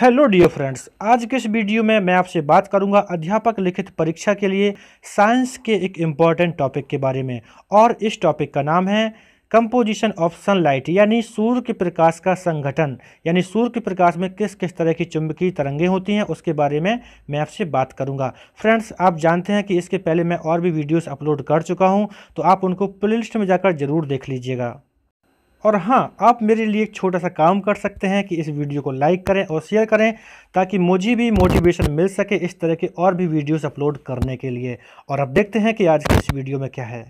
hello dear friends आज के इस वीडियो में मैं आपसे बात करूंगा अध्यापक लिखित परीक्षा के लिए साइंस के एक इम्पॉर्टेंट टॉपिक के बारे में और इस टॉपिक का नाम है कंपोजिशन ऑफ सनलाइट यानी सूर्य के प्रकाश का संगठन यानी सूर्य के प्रकाश में किस किस तरह की चुंबकीय तरंगें होती हैं उसके बारे में मैं आपसे बात करूंगा फ्रेंड्स आप जानते हैं कि इसके पहले मैं और भी वीडियोस अपलोड कर चुका हूं तो आप उनको प्लेलिस्ट में जाकर ज़रूर देख लीजिएगा और हाँ आप मेरे लिए एक छोटा सा काम कर सकते हैं कि इस वीडियो को लाइक करें और शेयर करें ताकि मुझे भी मोटिवेशन मिल सके इस तरह के और भी वीडियोस अपलोड करने के लिए और अब देखते हैं कि आज के इस वीडियो में क्या है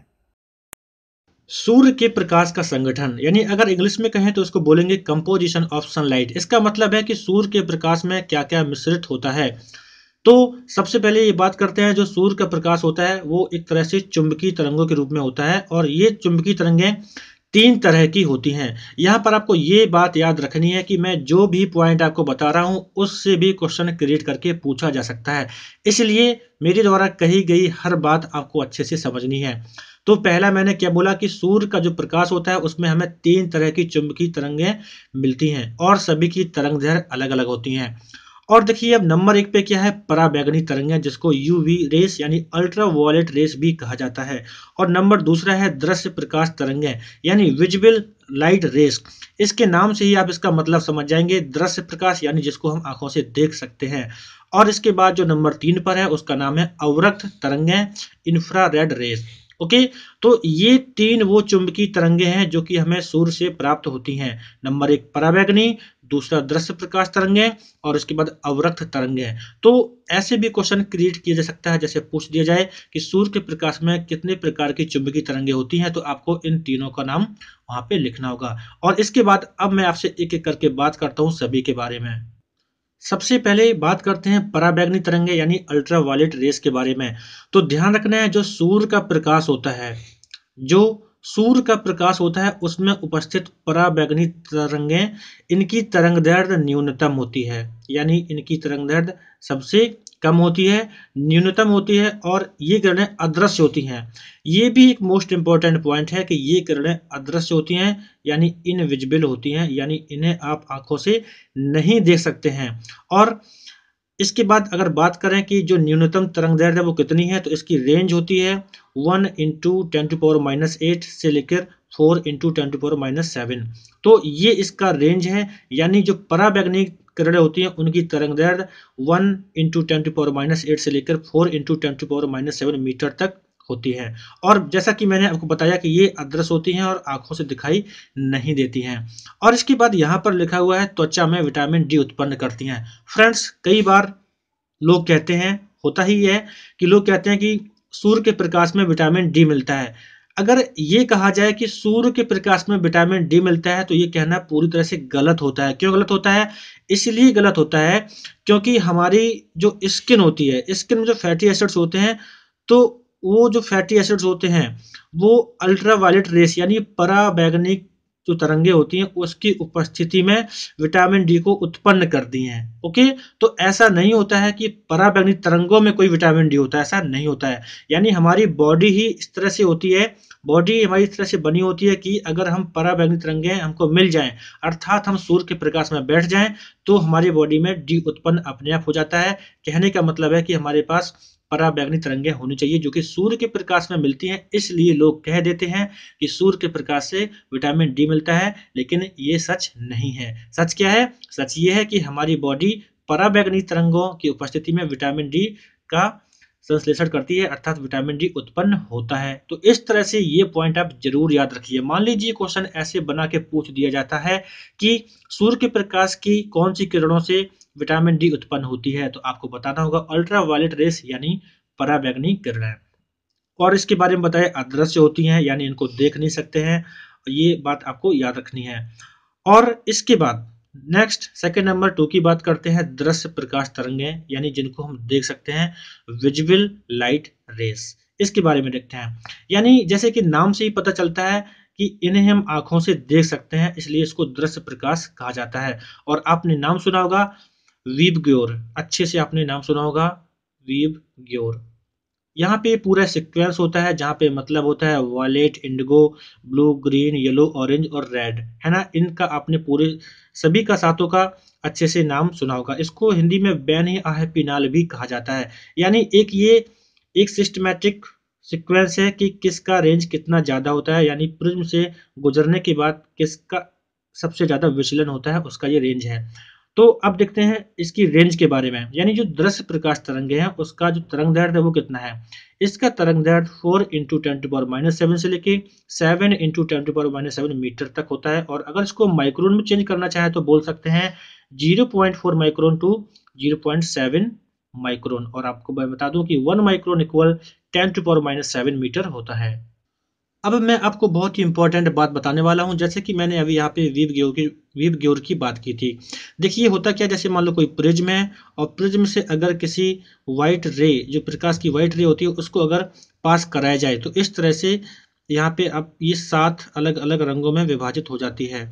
सूर्य के प्रकाश का संगठन यानी अगर इंग्लिश में कहें तो उसको बोलेंगे कंपोजिशन ऑफ सनलाइट इसका मतलब है कि सूर्य के प्रकाश में क्या क्या मिश्रित होता है तो सबसे पहले ये बात करते हैं जो सूर्य का प्रकाश होता है वो एक तरह से चुंबकीय तरंगों के रूप में होता है और ये चुंबकीय तरंगें तीन तरह की होती हैं यहाँ पर आपको ये बात याद रखनी है कि मैं जो भी पॉइंट आपको बता रहा हूँ उससे भी क्वेश्चन क्रिएट करके पूछा जा सकता है इसलिए मेरे द्वारा कही गई हर बात आपको अच्छे से समझनी है तो पहला मैंने क्या बोला कि सूर्य का जो प्रकाश होता है उसमें हमें तीन तरह की चुंबकीय तरंगें मिलती हैं और सभी की तरंग अलग अलग होती हैं और देखिए अब नंबर एक पे क्या है पराबैगनी तरंगें जिसको यूवी रेस यानी अल्ट्रा वॉलेट रेस भी कहा जाता है और नंबर दूसरा है दृश्य प्रकाश तरंगें यानी विजिबल लाइट रेस इसके नाम से ही आप इसका मतलब समझ जाएंगे दृश्य प्रकाश यानी जिसको हम आंखों से देख सकते हैं और इसके बाद जो नंबर तीन पर है उसका नाम है अवरक्त तरंगें infra red rays okay okay, तो ये तीन वो चुंबकीय तरंगे हैं जो कि हमें सूर्य से प्राप्त होती हैं नंबर एक पराबैगनी दूसरा दृश्य प्रकाश तरंग है और उसके बाद अवरक्त तरंग है तो ऐसे भी क्वेश्चन क्रिएट किया जा सकता है जैसे पूछ दिया जाए कि सूर्य के प्रकाश में कितने प्रकार की चुंबकीय तरंगे होती हैं तो आपको इन तीनों का नाम वहां पे लिखना होगा और इसके बाद अब मैं आपसे एक एक करके बात करता हूँ सभी के बारे में सबसे पहले बात करते हैं पराबैग्नि तरंगे यानी अल्ट्रा वायलेट रेस के बारे में तो ध्यान रखना है जो सूर्य का प्रकाश होता है जो सूर्य का प्रकाश होता है उसमें उपस्थित पराबैगनी तरंगें इनकी तरंग दर्द न्यूनतम होती है यानी इनकी तरंग दर्द सबसे कम होती है न्यूनतम होती है और ये किरणें अदृश्य होती हैं ये भी एक मोस्ट इंपॉर्टेंट पॉइंट है कि ये किरणें अदृश्य होती हैं यानी इनविजिबल होती हैं यानी इन्हें आप आंखों से नहीं देख सकते हैं और इसके बाद अगर बात करें कि जो न्यूनतम तरंग दर्द है वो कितनी है तो इसकी रेंज होती है one into ten to power minus eight से लेकर four into ten to power minus seven तो ये इसका रेंज है यानी जो पराबैग्निक किरणें होती हैं उनकी तरंग दर्द one into ten to power minus eight से लेकर four into ten to power minus seven metre तक होती है और जैसा कि मैंने आपको बताया कि ये अदृश्य होती हैं और आंखों से दिखाई नहीं देती हैं और इसके बाद यहाँ पर लिखा हुआ है त्वचा में विटामिन डी उत्पन्न करती हैं फ्रेंड्स कई बार लोग कहते हैं होता ही है कि लोग कहते हैं कि सूर्य के प्रकाश में विटामिन डी मिलता है अगर ये कहा जाए कि सूर्य के प्रकाश में विटामिन डी मिलता है तो ये कहना पूरी तरह से गलत होता है क्यों गलत होता है इसलिए गलत होता है क्योंकि हमारी जो स्किन होती है स्किन में जो फैटी एसिड्स होते हैं तो वो जो फैटी एसिड्स होते हैं वो अल्ट्रा वायलेट रेस यानी पराबैगनिक जो तो तरंगे होती हैं उसकी उपस्थिति में विटामिन डी को उत्पन्न कर दी हैं ओके तो ऐसा नहीं होता है कि पराबैंगनी तरंगों में कोई विटामिन डी होता है ऐसा नहीं होता है यानी हमारी बॉडी ही इस तरह से होती है बॉडी हमारी इस तरह से बनी होती है कि अगर हम पराबैंगनी तरंगे हमको मिल जाए अर्थात हम सूर्य के प्रकाश में बैठ जाए तो हमारी बॉडी में डी उत्पन्न अपने आप हो जाता है कहने का मतलब है कि हमारे पास पराबैगनी तरंगे होनी चाहिए जो कि सूर्य के प्रकाश में मिलती हैं इसलिए लोग कह देते हैं कि सूर्य के प्रकाश से विटामिन डी मिलता है लेकिन ये सच नहीं है सच क्या है सच ये है कि हमारी बॉडी पराबैगनी तरंगों की उपस्थिति में विटामिन डी का संश्लेषण करती है अर्थात विटामिन डी उत्पन्न होता है तो इस तरह से ये पॉइंट आप जरूर याद रखिए मान लीजिए क्वेश्चन ऐसे बना के पूछ दिया जाता है कि सूर्य के प्रकाश की कौन सी किरणों से विटामिन डी उत्पन्न होती है तो आपको बताना होगा अल्ट्रा वायलेट रेस यानी पराबैगनी किरण और इसके बारे में बताया अदृश्य होती हैं यानी इनको देख नहीं सकते हैं ये बात आपको याद रखनी है और इसके बाद नेक्स्ट सेकेंड नंबर टू की बात करते हैं दृश्य प्रकाश तरंगे यानी जिनको हम देख सकते हैं विजुअल लाइट रेस इसके बारे में देखते हैं यानी जैसे कि नाम से ही पता चलता है कि इन्हें हम आंखों से देख सकते हैं इसलिए इसको दृश्य प्रकाश कहा जाता है और आपने नाम सुना होगा वीब ग्योर अच्छे से आपने नाम सुना होगा वीब ग्योर यहाँ पे पूरा सिक्वेंस होता है जहाँ पे मतलब होता है violet indigo blue green yellow orange और रेड है ना इनका आपने पूरे सभी का सातों का अच्छे से नाम सुना होगा इसको हिंदी में बैन ही आह पिनाल भी कहा जाता है यानी एक ये एक सिस्टमेटिक सिक्वेंस है कि किसका रेंज कितना ज़्यादा होता है यानी प्रिज्म से गुजरने के बाद किसका सबसे ज़्यादा विचलन होता है उसका ये रेंज है तो अब देखते हैं इसकी रेंज के बारे में यानी जो दृश्य प्रकाश तरंगे हैं उसका जो तरंग दर्द है वो कितना है इसका तरंग दर्द four into ten to power minus seven से लेके seven into ten to power minus seven metre तक होता है और अगर इसको माइक्रोन में चेंज करना चाहे तो बोल सकते हैं zero point four micron to zero point seven micron और आपको मैं बता दूं कि one micron equal ten to power minus seven metre होता है अब मैं आपको बहुत ही इंपॉर्टेंट बात बताने वाला हूँ जैसे कि मैंने अभी यहाँ पे वीव ग्योर की वीव ग्योर की बात की थी देखिए होता क्या जैसे मान लो कोई प्रिज्म है और प्रिज्म से अगर किसी वाइट रे जो प्रकाश की वाइट रे होती है उसको अगर पास कराया जाए तो इस तरह से यहाँ पे अब ये सात अलग अलग रंगों में विभाजित हो जाती है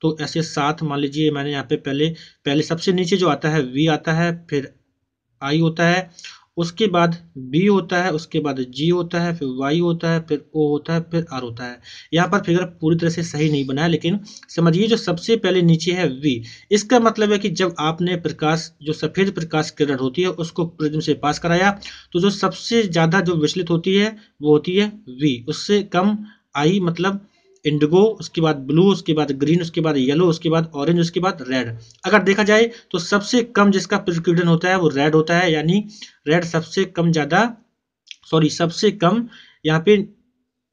तो ऐसे सात मान लीजिए मैंने यहाँ पे पहले पहले सबसे नीचे जो आता है वी आता है फिर आई होता है उसके बाद बी होता है उसके बाद जी होता है फिर वाई होता है फिर ओ होता है फिर आर होता है यहाँ पर फिगर पूरी तरह से सही नहीं बना है लेकिन समझिए जो सबसे पहले नीचे है वी इसका मतलब है कि जब आपने प्रकाश जो सफ़ेद प्रकाश किरण होती है उसको प्रिज्म से पास कराया तो जो सबसे ज़्यादा जो विचलित होती है वो होती है वी उससे कम आई मतलब इंडिगो उसके बाद ब्लू उसके बाद ग्रीन उसके बाद येलो उसके बाद ऑरेंज उसके बाद रेड अगर देखा जाए तो सबसे कम जिसका प्रिस्क्रिप्शन होता है वो रेड होता है यानी रेड सबसे कम ज़्यादा सॉरी सबसे कम यहाँ पे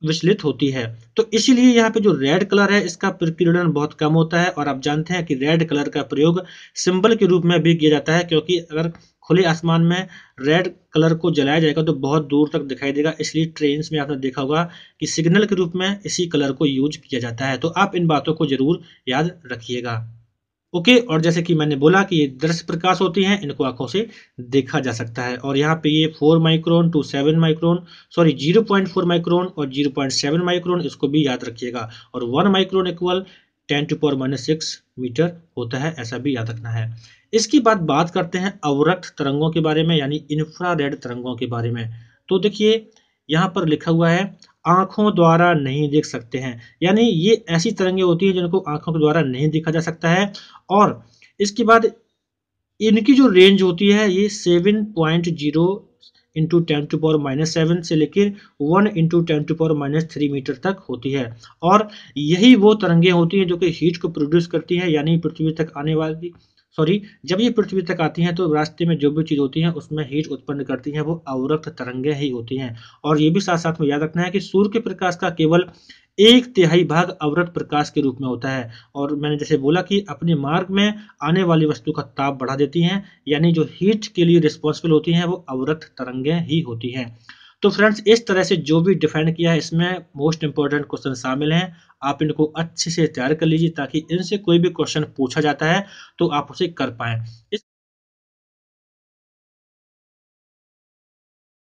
विचलित होती है तो इसीलिए यहाँ पे जो रेड कलर है इसका प्रक्रियन बहुत कम होता है और आप जानते हैं कि रेड कलर का प्रयोग सिंबल के रूप में भी किया जाता है क्योंकि अगर खुले आसमान में रेड कलर को जलाया जाएगा तो बहुत दूर तक दिखाई देगा इसलिए ट्रेन में आपने देखा होगा कि सिग्नल के रूप में इसी कलर को यूज किया जाता है तो आप इन बातों को जरूर याद रखिएगा ओके और जैसे कि मैंने बोला कि ये दृश्य प्रकाश होती हैं इनको आंखों से देखा जा सकता है और यहाँ पे ये four micron to seven micron sorry zero point four micron और जीरो पॉइंट सेवन माइक्रोन इसको भी याद रखिएगा और one micron equal ten to power minus six metre होता है ऐसा भी याद रखना है इसके बाद बात करते हैं अवरक्त तरंगों के बारे में यानी इंफ्रारेड तरंगों के बारे में तो देखिए यहाँ पर लिखा हुआ है आंखों द्वारा नहीं देख सकते हैं यानी ये ऐसी तरंगें होती हैं जिनको आंखों के द्वारा नहीं देखा जा सकता है और इसके बाद इनकी जो रेंज होती है ये seven point zero into ten to power minus seven से लेकर one into ten to power minus three metre तक होती है और यही वो तरंगें होती हैं जो कि हीट को प्रोड्यूस करती हैं यानी पृथ्वी तक आने वाली सॉरी जब ये पृथ्वी तक आती हैं तो रास्ते में जो भी चीज़ होती है उसमें हीट उत्पन्न करती हैं वो अवरक्त तरंगे ही होती हैं और ये भी साथ साथ में याद रखना है कि सूर्य के प्रकाश का केवल एक तिहाई भाग अवरक्त प्रकाश के रूप में होता है और मैंने जैसे बोला कि अपने मार्ग में आने वाली वस्तु का ताप बढ़ा देती हैं यानी जो हीट के लिए रिस्पॉन्सिबल होती हैं वो अवरक्त तरंगें ही होती हैं तो फ्रेंड्स इस तरह से जो भी डिफेंड किया है इसमें मोस्ट इंपॉर्टेंट क्वेश्चन शामिल हैं आप इनको अच्छे से तैयार कर लीजिए ताकि इनसे कोई भी क्वेश्चन पूछा जाता है तो आप उसे कर इस